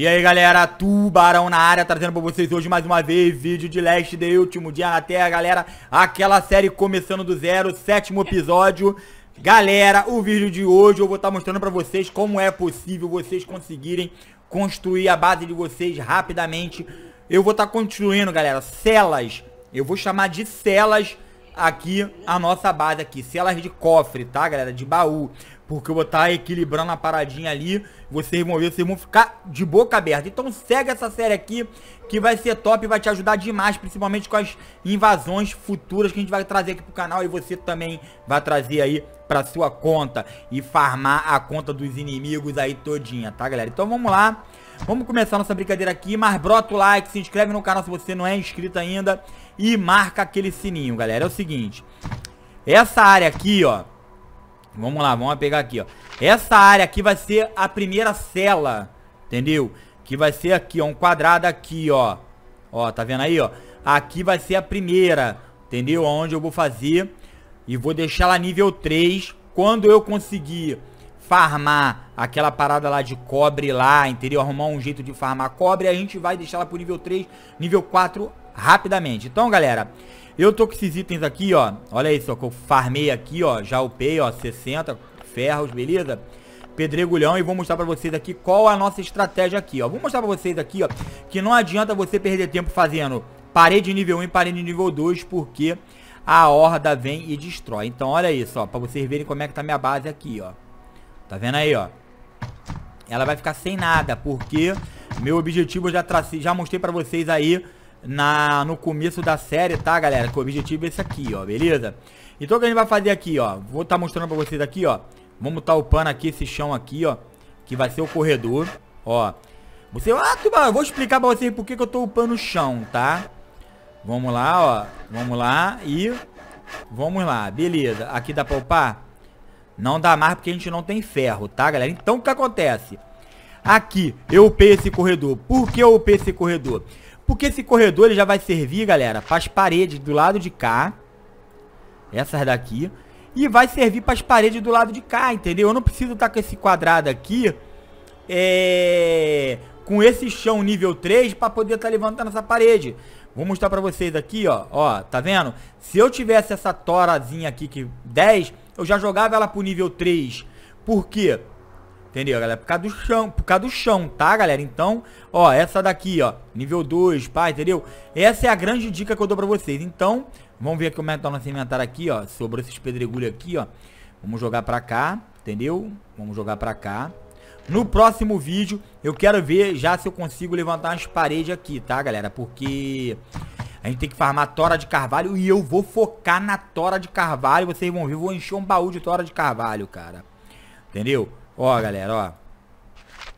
E aí galera, Tubarão na área, trazendo pra vocês hoje mais uma vez vídeo de Last Day, último dia na Terra, galera Aquela série começando do zero, sétimo episódio Galera, o vídeo de hoje eu vou estar tá mostrando pra vocês como é possível vocês conseguirem construir a base de vocês rapidamente Eu vou estar tá construindo, galera, celas, eu vou chamar de celas aqui a nossa base aqui, celas de cofre, tá galera, de baú porque eu vou tá estar equilibrando a paradinha ali. Vocês vão ver, vocês vão ficar de boca aberta. Então segue essa série aqui, que vai ser top e vai te ajudar demais, principalmente com as invasões futuras que a gente vai trazer aqui pro canal. E você também vai trazer aí pra sua conta e farmar a conta dos inimigos aí todinha, tá, galera? Então vamos lá. Vamos começar nossa brincadeira aqui, mas brota o like, se inscreve no canal se você não é inscrito ainda e marca aquele sininho, galera. É o seguinte, essa área aqui, ó, Vamos lá, vamos pegar aqui, ó. Essa área aqui vai ser a primeira cela, entendeu? Que vai ser aqui, ó, um quadrado aqui, ó. Ó, tá vendo aí, ó? Aqui vai ser a primeira, entendeu? Onde eu vou fazer e vou deixar ela nível 3. Quando eu conseguir farmar aquela parada lá de cobre lá, entendeu? Arrumar um jeito de farmar cobre, a gente vai deixar ela pro nível 3, nível 4 rapidamente. Então, galera, eu tô com esses itens aqui, ó. Olha isso, ó, que eu farmei aqui, ó. Já upei, ó, 60 ferros, beleza? Pedregulhão e vou mostrar pra vocês aqui qual a nossa estratégia aqui, ó. Vou mostrar pra vocês aqui, ó, que não adianta você perder tempo fazendo parede nível 1 e parede nível 2, porque a horda vem e destrói. Então, olha isso, ó, pra vocês verem como é que tá minha base aqui, ó. Tá vendo aí, ó? Ela vai ficar sem nada, porque meu objetivo eu já tracei, já mostrei pra vocês aí na, no começo da série, tá, galera? Que o objetivo é esse aqui, ó, beleza? Então o que a gente vai fazer aqui, ó, vou estar tá mostrando pra vocês aqui, ó. Vamos tá upando aqui esse chão aqui, ó, que vai ser o corredor, ó. Você, ah, que eu vou explicar pra vocês por que que eu tô upando o chão, tá? Vamos lá, ó, vamos lá e vamos lá, beleza. Aqui dá pra upar? Não dá mais porque a gente não tem ferro, tá, galera? Então o que acontece? Aqui, eu upei esse corredor. Por que eu upei esse corredor? Porque esse corredor ele já vai servir, galera, para as paredes do lado de cá. Essas daqui. E vai servir para as paredes do lado de cá, entendeu? Eu não preciso estar tá com esse quadrado aqui. É... Com esse chão nível 3 para poder estar tá levantando essa parede. Vou mostrar para vocês aqui, ó. Ó, tá vendo? Se eu tivesse essa torazinha aqui que 10, eu já jogava ela pro nível 3. Por quê? Entendeu, galera? Por causa do chão, por causa do chão, tá, galera? Então, ó, essa daqui, ó, nível 2, pá, entendeu? Essa é a grande dica que eu dou pra vocês. Então, vamos ver como é que tá o nosso inventário aqui, ó. Sobrou esses pedregulhos aqui, ó. Vamos jogar pra cá, entendeu? Vamos jogar pra cá. No próximo vídeo, eu quero ver já se eu consigo levantar umas paredes aqui, tá, galera? Porque a gente tem que farmar tora de carvalho e eu vou focar na tora de carvalho. Vocês vão ver, vou encher um baú de tora de carvalho, cara. Entendeu? Ó, galera,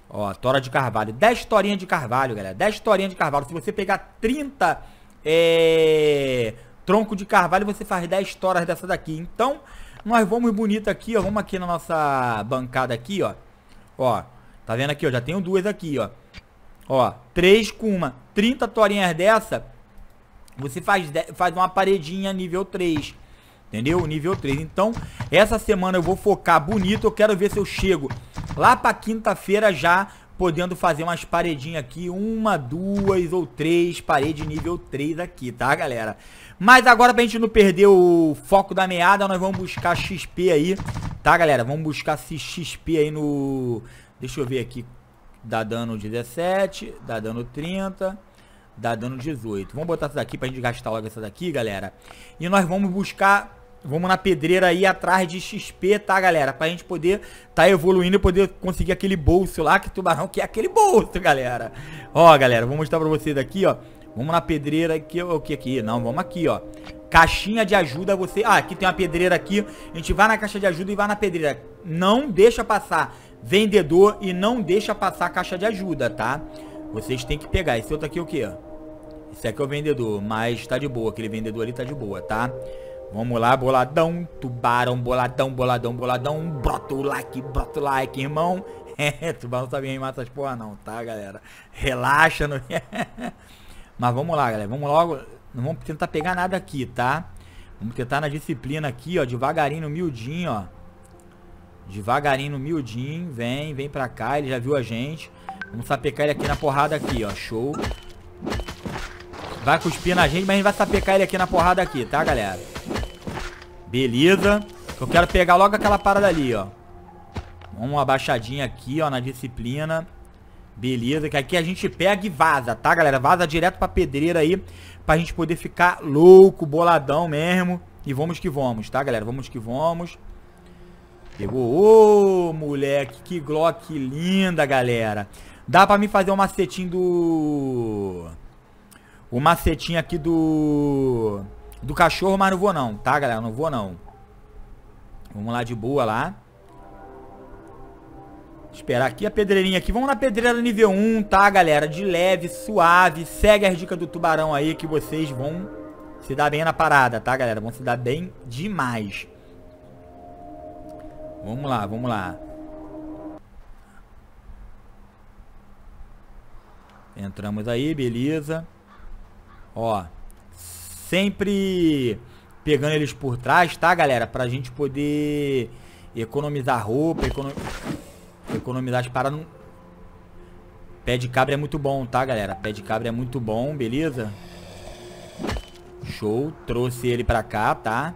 ó. Ó, tora de carvalho. 10 torinhas de carvalho, galera. 10 torinhas de carvalho. Se você pegar 30 é, tronco de carvalho, você faz 10 toras dessa daqui. Então, nós vamos bonito aqui, ó. Vamos aqui na nossa bancada aqui, ó. Ó, tá vendo aqui, ó? Já tenho duas aqui, ó. Ó, três com uma. 30 torinhas dessa, você faz, faz uma paredinha nível 3 entendeu? Nível 3. Então, essa semana eu vou focar bonito, eu quero ver se eu chego lá pra quinta-feira já podendo fazer umas paredinhas aqui, uma, duas ou três parede nível 3 aqui, tá galera? Mas agora pra gente não perder o foco da meada, nós vamos buscar XP aí, tá galera? Vamos buscar esse XP aí no... deixa eu ver aqui, dá dano 17, dá dano 30... Dá dano 18. Vamos botar isso daqui pra gente gastar logo essa daqui, galera. E nós vamos buscar Vamos na pedreira aí atrás de XP, tá, galera? Pra gente poder tá evoluindo e poder conseguir aquele bolso lá que tubarão quer aquele bolso, galera. Ó, galera, vou mostrar pra vocês aqui, ó. Vamos na pedreira aqui, o que aqui? Não, vamos aqui, ó. Caixinha de ajuda, você... Ah, aqui tem uma pedreira aqui. A gente vai na caixa de ajuda e vai na pedreira. Não deixa passar vendedor e não deixa passar caixa de ajuda, tá? Vocês têm que pegar. Esse outro aqui é o quê? Esse aqui é o vendedor, mas tá de boa. Aquele vendedor ali tá de boa, Tá? Vamos lá, boladão, tubarão, boladão, boladão, boladão, bota o like, bota o like, irmão. É, tubarão não sabe rimar essas porra não, tá, galera? Relaxa. No... Mas vamos lá, galera, vamos logo, não vamos tentar pegar nada aqui, tá? Vamos tentar na disciplina aqui, ó, devagarinho, no miudinho, ó. Devagarinho, no miudinho, vem, vem pra cá, ele já viu a gente. Vamos sapecar ele aqui na porrada aqui, ó, show. Vai cuspir na gente, mas a gente vai sapecar ele aqui na porrada aqui, tá, galera? Beleza. Eu quero pegar logo aquela parada ali, ó. Uma baixadinha aqui, ó, na disciplina. Beleza, que aqui a gente pega e vaza, tá, galera? Vaza direto pra pedreira aí, pra gente poder ficar louco, boladão mesmo. E vamos que vamos, tá, galera? Vamos que vamos. Pegou. Ô, oh, moleque, que Glock linda, galera. Dá pra mim fazer um macetinho do... O macetinho aqui do do cachorro, mas não vou não, tá, galera? Não vou não. Vamos lá de boa lá. Esperar aqui a pedreirinha aqui. Vamos na pedreira nível 1, tá, galera? De leve, suave. Segue as dicas do tubarão aí que vocês vão se dar bem na parada, tá, galera? Vão se dar bem demais. Vamos lá, vamos lá. Entramos aí, beleza. Ó sempre pegando eles por trás, tá, galera? Pra gente poder economizar roupa, economizar as paradas. Pé de cabra é muito bom, tá, galera? Pé de cabra é muito bom, beleza? Show. Trouxe ele pra cá, tá?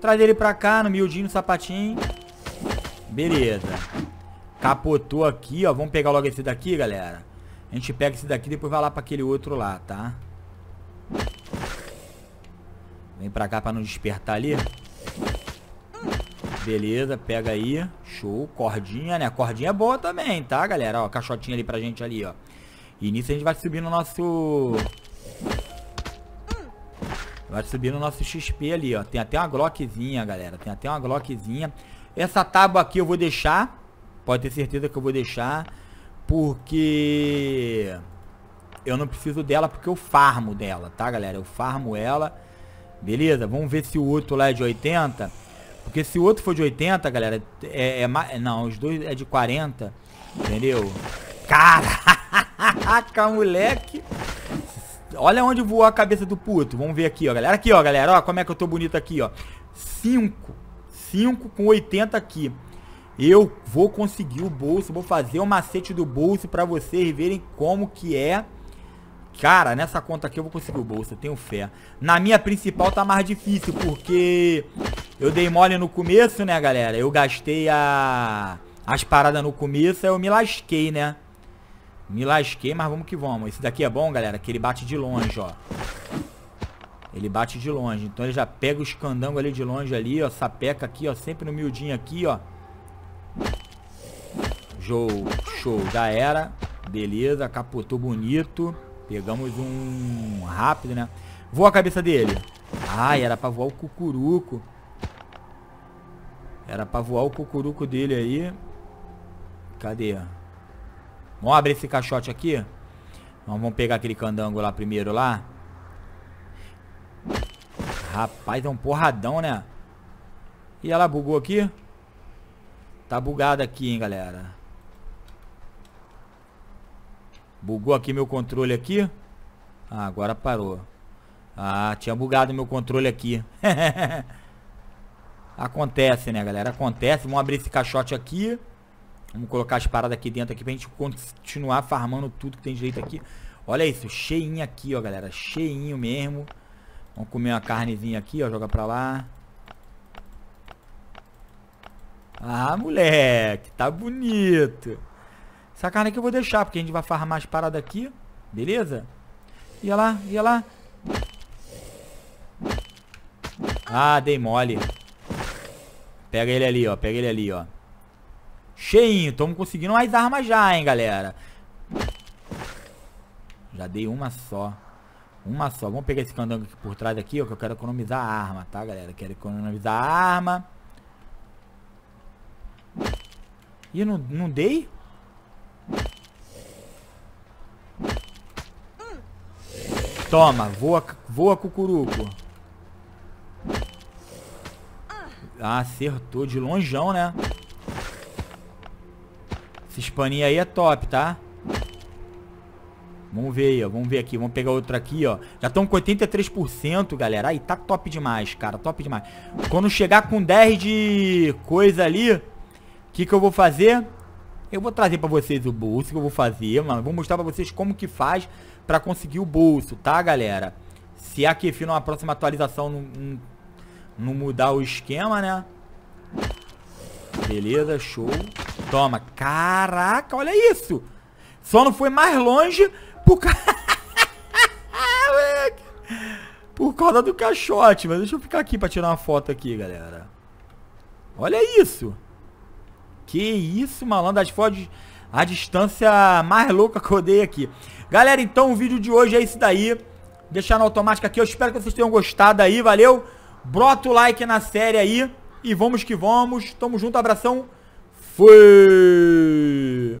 Traz ele pra cá, no miudinho, no sapatinho. Beleza. Capotou aqui, ó. Vamos pegar logo esse daqui, galera. A gente pega esse daqui e depois vai lá pra aquele outro lá, Tá? Vem pra cá pra não despertar ali. Beleza, pega aí. Show. Cordinha, né? Cordinha é boa também, tá, galera? Ó, caixotinha ali pra gente ali, ó. E nisso a gente vai subir no nosso... Vai subir no nosso XP ali, ó. Tem até uma Glockzinha, galera. Tem até uma Glockzinha. Essa tábua aqui eu vou deixar. Pode ter certeza que eu vou deixar. Porque... Eu não preciso dela porque eu farmo dela, tá, galera? Eu farmo ela... Beleza? Vamos ver se o outro lá é de 80. Porque se o outro for de 80, galera, é, é Não, os dois é de 40. Entendeu? Caraca, moleque! Olha onde voou a cabeça do puto. Vamos ver aqui, ó, galera. Aqui, ó, galera. Ó, como é que eu tô bonito aqui, ó. 5. 5 com 80 aqui. Eu vou conseguir o bolso. Vou fazer o macete do bolso pra vocês verem como que é... Cara, nessa conta aqui eu vou conseguir o bolso, eu tenho fé. Na minha principal tá mais difícil, porque eu dei mole no começo, né, galera? Eu gastei a... as paradas no começo, aí eu me lasquei, né? Me lasquei, mas vamos que vamos. Esse daqui é bom, galera, que ele bate de longe, ó. Ele bate de longe, então ele já pega os candangos ali de longe ali, ó. Sapeca aqui, ó, sempre no miudinho aqui, ó. Show, show, já era. Beleza, capotou bonito. Pegamos um rápido, né? Voa a cabeça dele. Ai, era pra voar o cucuruco. Era pra voar o cucuruco dele aí. Cadê? Vamos abrir esse caixote aqui. Vamos pegar aquele candango lá primeiro lá. Rapaz, é um porradão, né? E ela bugou aqui? Tá bugada aqui, hein, galera. Bugou aqui meu controle aqui. Ah, agora parou. Ah, tinha bugado meu controle aqui. Acontece, né, galera? Acontece. Vamos abrir esse caixote aqui. Vamos colocar as paradas aqui dentro aqui pra gente continuar farmando tudo que tem jeito aqui. Olha isso, cheinho aqui, ó, galera. Cheinho mesmo. Vamos comer uma carnezinha aqui, ó. Joga pra lá. Ah, moleque. Tá bonito. Essa carne aqui eu vou deixar, porque a gente vai farmar as paradas aqui. Beleza? Ia lá, ia lá. Ah, dei mole. Pega ele ali, ó. Pega ele ali, ó. Cheinho. Tamo conseguindo mais armas já, hein, galera. Já dei uma só. Uma só. Vamos pegar esse candango aqui por trás aqui, ó. Que eu quero economizar a arma, tá, galera? Quero economizar a arma. Ih, não, não dei? Toma, voa, voa cucuruco. Ah, acertou de longeão, né? Esse spaninho aí é top, tá? Vamos ver aí, ó. Vamos ver aqui. Vamos pegar outro aqui, ó. Já estão com 83%, galera. Aí, tá top demais, cara. Top demais. Quando chegar com 10 de coisa ali, o que que eu vou fazer? Eu vou trazer pra vocês o bolso que eu vou fazer, mano. Vou mostrar pra vocês como que faz para conseguir o bolso, tá, galera? Se a Kefir na próxima atualização não, não, não mudar o esquema, né? Beleza, show. Toma. Caraca, olha isso. Só não foi mais longe por causa... por causa do caixote. Mas deixa eu ficar aqui pra tirar uma foto aqui, galera. Olha isso. Que isso, malandro. As fotos a distância mais louca que eu dei aqui. Galera, então o vídeo de hoje é esse daí. Deixar na automática aqui. Eu espero que vocês tenham gostado aí, valeu? Brota o like na série aí. E vamos que vamos. Tamo junto, abração. Fui!